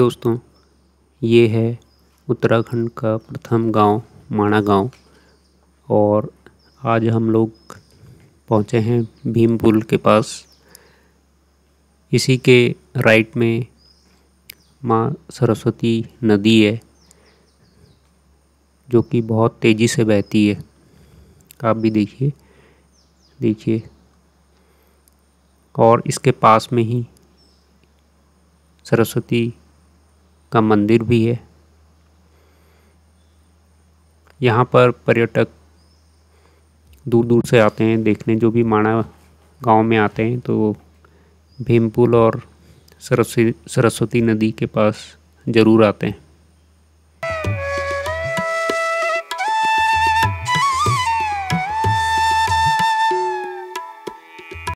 दोस्तों ये है उत्तराखंड का प्रथम गांव माणा गांव और आज हम लोग पहुंचे हैं भीम पुल के पास इसी के राइट में माँ सरस्वती नदी है जो कि बहुत तेज़ी से बहती है आप भी देखिए देखिए और इसके पास में ही सरस्वती का मंदिर भी है यहाँ पर पर्यटक दूर दूर से आते हैं देखने जो भी माणा गांव में आते हैं तो भीमपुल और सरस्वती सरस्वती नदी के पास ज़रूर आते हैं